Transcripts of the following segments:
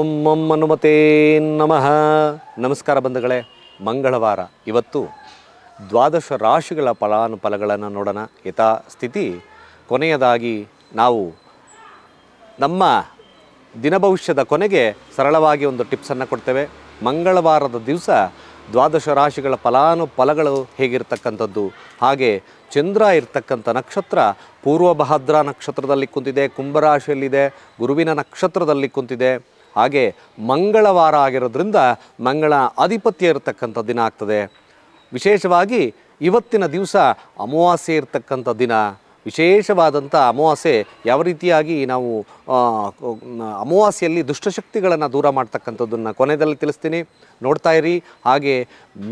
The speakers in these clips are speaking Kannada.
ಓಂ ಹನುಮತೇ ನಮಃ ನಮಸ್ಕಾರ ಬಂಧುಗಳೇ ಮಂಗಳವಾರ ಇವತ್ತು ದ್ವಾದಶ ರಾಶಿಗಳ ಫಲಾನುಫಲಗಳನ್ನು ನೋಡೋಣ ಯಥಾ ಸ್ಥಿತಿ ಕೊನೆಯದಾಗಿ ನಾವು ನಮ್ಮ ದಿನ ಭವಿಷ್ಯದ ಕೊನೆಗೆ ಸರಳವಾಗಿ ಒಂದು ಟಿಪ್ಸನ್ನು ಕೊಡ್ತೇವೆ ಮಂಗಳವಾರದ ದಿವಸ ದ್ವಾದಶ ರಾಶಿಗಳ ಫಲಾನುಫಲಗಳು ಹೇಗಿರ್ತಕ್ಕಂಥದ್ದು ಹಾಗೆ ಚಂದ್ರ ಇರ್ತಕ್ಕಂಥ ನಕ್ಷತ್ರ ಭಾದ್ರ ನಕ್ಷತ್ರದಲ್ಲಿ ಕುಂತಿದೆ ಕುಂಭರಾಶಿಯಲ್ಲಿದೆ ಗುರುವಿನ ನಕ್ಷತ್ರದಲ್ಲಿ ಕುಂತಿದೆ ಹಾಗೆ ಮಂಗಳವಾರ ಆಗಿರೋದ್ರಿಂದ ಮಂಗಳ ಆಧಿಪತ್ಯ ಇರತಕ್ಕಂಥ ದಿನ ಆಗ್ತದೆ ವಿಶೇಷವಾಗಿ ಇವತ್ತಿನ ದಿವಸ ಅಮಾವಾಸ್ಯೆ ಇರತಕ್ಕಂಥ ದಿನ ವಿಶೇಷವಾದಂಥ ಅಮಾವಾಸ್ಯೆ ಯಾವ ರೀತಿಯಾಗಿ ನಾವು ಅಮಾವಾಸ್ಯೆಯಲ್ಲಿ ದುಷ್ಟಶಕ್ತಿಗಳನ್ನು ದೂರ ಮಾಡ್ತಕ್ಕಂಥದ್ದನ್ನು ಕೊನೆಯಲ್ಲಿ ತಿಳಿಸ್ತೀನಿ ನೋಡ್ತಾ ಇರಿ ಹಾಗೆ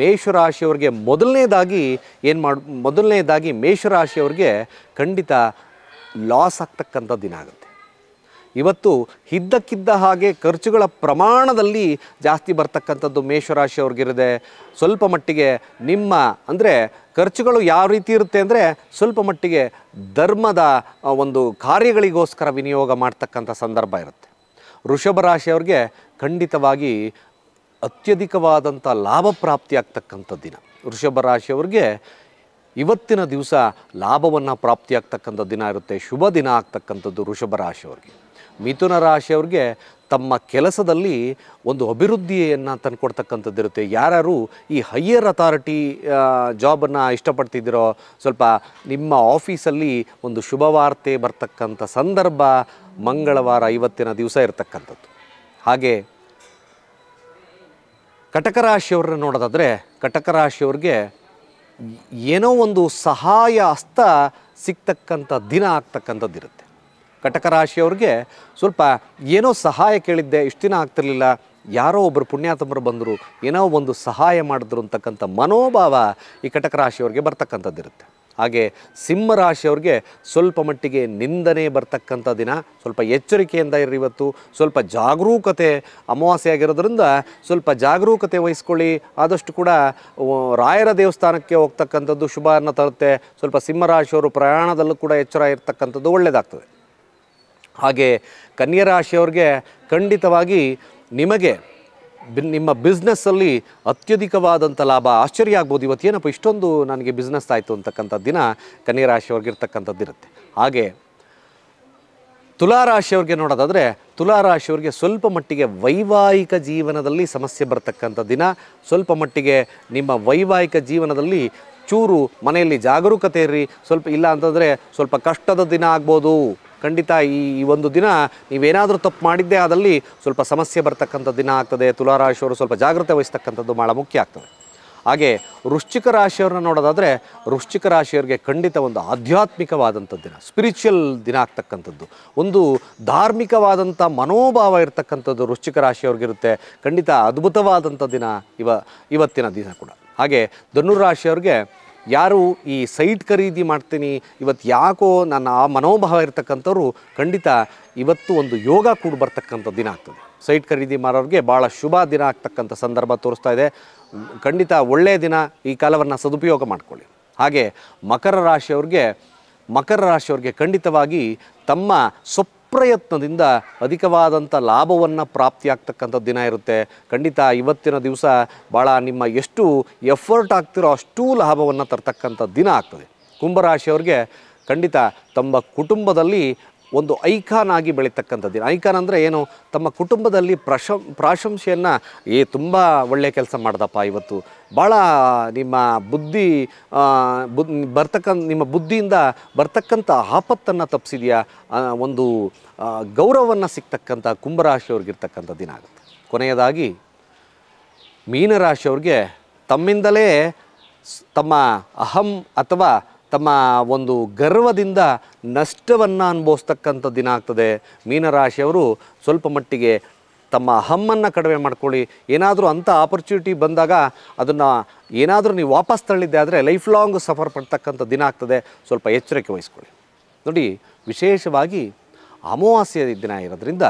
ಮೇಷರಾಶಿಯವ್ರಿಗೆ ಮೊದಲನೇದಾಗಿ ಏನು ಮಾಡಿ ಮೊದಲನೇದಾಗಿ ಮೇಷರಾಶಿಯವ್ರಿಗೆ ಖಂಡಿತ ಲಾಸ್ ಆಗ್ತಕ್ಕಂಥ ದಿನ ಆಗುತ್ತೆ ಇವತ್ತು ಇದ್ದಕ್ಕಿದ್ದ ಹಾಗೆ ಖರ್ಚುಗಳ ಪ್ರಮಾಣದಲ್ಲಿ ಜಾಸ್ತಿ ಬರ್ತಕ್ಕಂಥದ್ದು ಮೇಷರಾಶಿಯವ್ರಿಗಿರದೆ ಸ್ವಲ್ಪ ಮಟ್ಟಿಗೆ ನಿಮ್ಮ ಅಂದರೆ ಖರ್ಚುಗಳು ಯಾವ ರೀತಿ ಇರುತ್ತೆ ಅಂದರೆ ಸ್ವಲ್ಪ ಮಟ್ಟಿಗೆ ಧರ್ಮದ ಒಂದು ಕಾರ್ಯಗಳಿಗೋಸ್ಕರ ವಿನಿಯೋಗ ಮಾಡ್ತಕ್ಕಂಥ ಸಂದರ್ಭ ಇರುತ್ತೆ ಋಷಭ ರಾಶಿಯವ್ರಿಗೆ ಖಂಡಿತವಾಗಿ ಅತ್ಯಧಿಕವಾದಂಥ ಲಾಭ ಪ್ರಾಪ್ತಿಯಾಗ್ತಕ್ಕಂಥ ದಿನ ವೃಷಭ ರಾಶಿಯವ್ರಿಗೆ ಇವತ್ತಿನ ದಿವಸ ಲಾಭವನ್ನು ಪ್ರಾಪ್ತಿಯಾಗ್ತಕ್ಕಂಥ ದಿನ ಇರುತ್ತೆ ಶುಭ ದಿನ ಆಗ್ತಕ್ಕಂಥದ್ದು ವೃಷಭ ರಾಶಿಯವ್ರಿಗೆ ಮಿಥುನ ರಾಶಿಯವ್ರಿಗೆ ತಮ್ಮ ಕೆಲಸದಲ್ಲಿ ಒಂದು ಅಭಿವೃದ್ಧಿಯನ್ನು ತಂದುಕೊಡ್ತಕ್ಕಂಥದ್ದಿರುತ್ತೆ ಇರುತ್ತೆ ಯಾರ್ಯಾರು ಈ ಹೈಯರ್ ಅಥಾರಿಟಿ ಜಾಬನ್ನು ಇಷ್ಟಪಡ್ತಿದ್ದೀರೋ ಸ್ವಲ್ಪ ನಿಮ್ಮ ಆಫೀಸಲ್ಲಿ ಒಂದು ಶುಭವಾರ್ತೆ ಬರ್ತಕ್ಕಂಥ ಸಂದರ್ಭ ಮಂಗಳವಾರ ಇವತ್ತಿನ ದಿವಸ ಇರತಕ್ಕಂಥದ್ದು ಹಾಗೆ ಕಟಕ ರಾಶಿಯವ್ರನ್ನ ನೋಡೋದಾದರೆ ಕಟಕ ರಾಶಿಯವ್ರಿಗೆ ಏನೋ ಒಂದು ಸಹಾಯ ಹಸ್ತ ಸಿಗ್ತಕ್ಕಂಥ ದಿನ ಆಗ್ತಕ್ಕಂಥದ್ದಿರುತ್ತೆ ಕಟಕ ರಾಶಿಯವ್ರಿಗೆ ಸ್ವಲ್ಪ ಏನೋ ಸಹಾಯ ಕೇಳಿದ್ದೆ ಇಷ್ಟು ದಿನ ಆಗ್ತಿರ್ಲಿಲ್ಲ ಯಾರೋ ಒಬ್ಬರು ಪುಣ್ಯಾತಮರು ಬಂದರು ಏನೋ ಒಂದು ಸಹಾಯ ಮಾಡಿದ್ರು ಅಂತಕ್ಕಂಥ ಮನೋಭಾವ ಈ ಕಟಕ ರಾಶಿಯವ್ರಿಗೆ ಬರ್ತಕ್ಕಂಥದ್ದಿರುತ್ತೆ ಹಾಗೆ ಸಿಂಹರಾಶಿಯವ್ರಿಗೆ ಸ್ವಲ್ಪ ಮಟ್ಟಿಗೆ ನಿಂದನೆ ಬರ್ತಕ್ಕಂಥ ದಿನ ಸ್ವಲ್ಪ ಎಚ್ಚರಿಕೆಯಿಂದ ಇರ್ರಿ ಇವತ್ತು ಸ್ವಲ್ಪ ಜಾಗರೂಕತೆ ಅಮಾವಾಸ್ಯೆ ಆಗಿರೋದ್ರಿಂದ ಸ್ವಲ್ಪ ಜಾಗರೂಕತೆ ವಹಿಸ್ಕೊಳ್ಳಿ ಆದಷ್ಟು ಕೂಡ ರಾಯರ ದೇವಸ್ಥಾನಕ್ಕೆ ಹೋಗ್ತಕ್ಕಂಥದ್ದು ಅನ್ನ ತರುತ್ತೆ ಸ್ವಲ್ಪ ಸಿಂಹರಾಶಿಯವರು ಪ್ರಯಾಣದಲ್ಲೂ ಕೂಡ ಎಚ್ಚರ ಇರ್ತಕ್ಕಂಥದ್ದು ಒಳ್ಳೆಯದಾಗ್ತದೆ ಹಾಗೆ ಕನ್ಯರಾಶಿಯವ್ರಿಗೆ ಖಂಡಿತವಾಗಿ ನಿಮಗೆ ನಿಮ್ಮ ಬಿಸ್ನೆಸ್ಸಲ್ಲಿ ಅತ್ಯಧಿಕವಾದಂಥ ಲಾಭ ಆಶ್ಚರ್ಯ ಆಗ್ಬೋದು ಇವತ್ತು ಏನಪ್ಪ ಇಷ್ಟೊಂದು ನನಗೆ ಬಿಸ್ನೆಸ್ ಆಯಿತು ಅಂತಕ್ಕಂಥ ದಿನ ಕನ್ಯರಾಶಿಯವ್ರಿಗೆ ಇರುತ್ತೆ ಹಾಗೆ ತುಲಾರಾಶಿಯವ್ರಿಗೆ ನೋಡೋದಾದರೆ ತುಲಾರಾಶಿಯವ್ರಿಗೆ ಸ್ವಲ್ಪ ಮಟ್ಟಿಗೆ ವೈವಾಹಿಕ ಜೀವನದಲ್ಲಿ ಸಮಸ್ಯೆ ಬರ್ತಕ್ಕಂಥ ದಿನ ಸ್ವಲ್ಪ ಮಟ್ಟಿಗೆ ನಿಮ್ಮ ವೈವಾಹಿಕ ಜೀವನದಲ್ಲಿ ಚೂರು ಮನೆಯಲ್ಲಿ ಜಾಗರೂಕತೆ ಇರ್ರಿ ಸ್ವಲ್ಪ ಇಲ್ಲ ಅಂತಂದರೆ ಸ್ವಲ್ಪ ಕಷ್ಟದ ದಿನ ಆಗ್ಬೋದು ಖಂಡಿತ ಈ ಒಂದು ದಿನ ನೀವೇನಾದರೂ ತಪ್ಪು ಮಾಡಿದ್ದೇ ಅದರಲ್ಲಿ ಸ್ವಲ್ಪ ಸಮಸ್ಯೆ ಬರ್ತಕ್ಕಂಥ ದಿನ ಆಗ್ತದೆ ತುಲಾರಾಶಿಯವರು ಸ್ವಲ್ಪ ಜಾಗ್ರತೆ ವಹಿಸ್ತಕ್ಕಂಥದ್ದು ಭಾಳ ಮುಖ್ಯ ಆಗ್ತದೆ ಹಾಗೆ ವೃಶ್ಚಿಕ ರಾಶಿಯವ್ರನ್ನ ನೋಡೋದಾದರೆ ವೃಶ್ಚಿಕ ರಾಶಿಯವರಿಗೆ ಖಂಡಿತ ಒಂದು ಆಧ್ಯಾತ್ಮಿಕವಾದಂಥ ದಿನ ಸ್ಪಿರಿಚುವಲ್ ದಿನ ಆಗ್ತಕ್ಕಂಥದ್ದು ಒಂದು ಧಾರ್ಮಿಕವಾದಂಥ ಮನೋಭಾವ ಇರತಕ್ಕಂಥದ್ದು ವೃಶ್ಚಿಕ ರಾಶಿಯವ್ರಿಗಿರುತ್ತೆ ಖಂಡಿತ ಅದ್ಭುತವಾದಂಥ ದಿನ ಇವ ಇವತ್ತಿನ ದಿನ ಕೂಡ ಹಾಗೆ ಧನುರಾಶಿಯವ್ರಿಗೆ ಯಾರು ಈ ಸೈಟ್ ಖರೀದಿ ಮಾಡ್ತೀನಿ ಇವತ್ತು ಯಾಕೋ ನನ್ನ ಆ ಮನೋಭಾವ ಇರ್ತಕ್ಕಂಥವ್ರು ಖಂಡಿತ ಇವತ್ತು ಒಂದು ಯೋಗ ಕೂಡ ಬರ್ತಕ್ಕಂಥ ದಿನ ಆಗ್ತದೆ ಸೈಟ್ ಖರೀದಿ ಮಾಡೋರಿಗೆ ಭಾಳ ಶುಭ ದಿನ ಆಗ್ತಕ್ಕಂಥ ಸಂದರ್ಭ ತೋರಿಸ್ತಾ ಇದೆ ಖಂಡಿತ ಒಳ್ಳೆಯ ದಿನ ಈ ಕಾಲವನ್ನು ಸದುಪಯೋಗ ಮಾಡಿಕೊಳ್ಳಿ ಹಾಗೆ ಮಕರ ರಾಶಿಯವ್ರಿಗೆ ಮಕರ ರಾಶಿಯವ್ರಿಗೆ ಖಂಡಿತವಾಗಿ ತಮ್ಮ ಸೊಪ್ಪು ಅಪ್ರಯತ್ನದಿಂದ ಅಧಿಕವಾದಂಥ ಲಾಭವನ್ನು ಪ್ರಾಪ್ತಿಯಾಗ್ತಕ್ಕಂಥ ದಿನ ಇರುತ್ತೆ ಖಂಡಿತ ಇವತ್ತಿನ ದಿವಸ ಭಾಳ ನಿಮ್ಮ ಎಷ್ಟು ಎಫರ್ಟ್ ಆಗ್ತಿರೋ ಅಷ್ಟೂ ಲಾಭವನ್ನು ತರ್ತಕ್ಕಂಥ ದಿನ ಆಗ್ತದೆ ಕುಂಭರಾಶಿಯವ್ರಿಗೆ ಖಂಡಿತ ತಮ್ಮ ಕುಟುಂಬದಲ್ಲಿ ಒಂದು ಐಕಾನ್ ಆಗಿ ದಿನ ಐಕಾನ್ ಅಂದರೆ ಏನು ತಮ್ಮ ಕುಟುಂಬದಲ್ಲಿ ಪ್ರಶಂ ಪ್ರಾಶಂಸೆಯನ್ನು ಏ ತುಂಬ ಒಳ್ಳೆಯ ಕೆಲಸ ಮಾಡ್ದಪ್ಪ ಇವತ್ತು ಭಾಳ ನಿಮ್ಮ ಬುದ್ಧಿ ಬುದ್ ಬರ್ತಕ್ಕಂಥ ನಿಮ್ಮ ಬುದ್ಧಿಯಿಂದ ಬರ್ತಕ್ಕಂಥ ಆಪತ್ತನ್ನು ತಪ್ಪಿಸಿದೆಯಾ ಒಂದು ಗೌರವವನ್ನು ಸಿಗ್ತಕ್ಕಂಥ ಕುಂಭರಾಶಿಯವ್ರಿಗಿರ್ತಕ್ಕಂಥ ದಿನ ಆಗುತ್ತೆ ಕೊನೆಯದಾಗಿ ಮೀನರಾಶಿಯವ್ರಿಗೆ ತಮ್ಮಿಂದಲೇ ತಮ್ಮ ಅಹಂ ಅಥವಾ ತಮ್ಮ ಒಂದು ಗರ್ವದಿಂದ ನಷ್ಟವನ್ನು ಅನುಭವಿಸ್ತಕ್ಕಂಥ ದಿನ ಆಗ್ತದೆ ಮೀನರಾಶಿಯವರು ಸ್ವಲ್ಪ ಮಟ್ಟಿಗೆ ತಮ್ಮ ಹಮ್ಮನ್ನು ಕಡಿಮೆ ಮಾಡ್ಕೊಳ್ಳಿ ಏನಾದರೂ ಅಂಥ ಆಪರ್ಚುನಿಟಿ ಬಂದಾಗ ಅದನ್ನು ಏನಾದರೂ ನೀವು ವಾಪಸ್ ತಳ್ಳಿದ್ದೆ ಆದರೆ ಲೈಫ್ ಲಾಂಗ್ ಸಫರ್ ಪಡ್ತಕ್ಕಂಥ ದಿನ ಆಗ್ತದೆ ಸ್ವಲ್ಪ ಎಚ್ಚರಿಕೆ ವಹಿಸ್ಕೊಳ್ಳಿ ನೋಡಿ ವಿಶೇಷವಾಗಿ ಅಮಾವಾಸ್ಯ ದಿನ ಇರೋದ್ರಿಂದ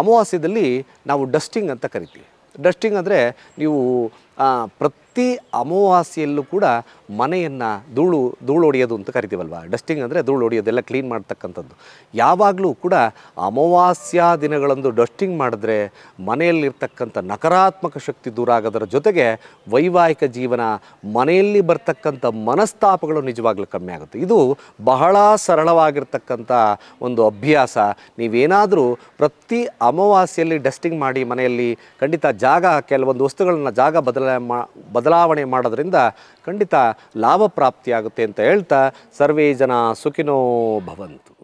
ಅಮಾವಾಸ್ಯದಲ್ಲಿ ನಾವು ಡಸ್ಟಿಂಗ್ ಅಂತ ಕರಿತೀವಿ ಡಸ್ಟಿಂಗ್ ಅಂದರೆ ನೀವು ಪ್ರತಿ ಅಮಾವಾಸ್ಯೆಯಲ್ಲೂ ಕೂಡ ಮನೆಯನ್ನು ಧೂಳು ಧೂಳು ಹೊಡೆಯೋದು ಅಂತ ಕರಿತೀವಲ್ವ ಡಸ್ಟಿಂಗ್ ಅಂದರೆ ಧೂಳು ಹೊಡೆಯೋದೆಲ್ಲ ಕ್ಲೀನ್ ಮಾಡ್ತಕ್ಕಂಥದ್ದು ಯಾವಾಗಲೂ ಕೂಡ ಅಮಾವಾಸ್ಯ ದಿನಗಳಂದು ಡಸ್ಟಿಂಗ್ ಮಾಡಿದ್ರೆ ಮನೆಯಲ್ಲಿರ್ತಕ್ಕಂಥ ನಕಾರಾತ್ಮಕ ಶಕ್ತಿ ದೂರ ಆಗೋದರ ಜೊತೆಗೆ ವೈವಾಹಿಕ ಜೀವನ ಮನೆಯಲ್ಲಿ ಬರ್ತಕ್ಕಂಥ ಮನಸ್ತಾಪಗಳು ನಿಜವಾಗ್ಲೂ ಕಮ್ಮಿ ಆಗುತ್ತೆ ಇದು ಬಹಳ ಸರಳವಾಗಿರ್ತಕ್ಕಂಥ ಒಂದು ಅಭ್ಯಾಸ ನೀವೇನಾದರೂ ಪ್ರತಿ ಅಮಾವಾಸ್ಯೆಯಲ್ಲಿ ಡಸ್ಟಿಂಗ್ ಮಾಡಿ ಮನೆಯಲ್ಲಿ ಖಂಡಿತ ಜಾಗ ಕೆಲವೊಂದು ವಸ್ತುಗಳನ್ನು ಜಾಗ ಬದಲ ಬದಲಾವಣೆ ಮಾಡೋದ್ರಿಂದ ಖಂಡಿತ ಲಾಭ ಪ್ರಾಪ್ತಿಯಾಗುತ್ತೆ ಅಂತ ಹೇಳ್ತಾ ಸರ್ವೇ ಜನ ಸುಖಿನೋ ಭವಂತು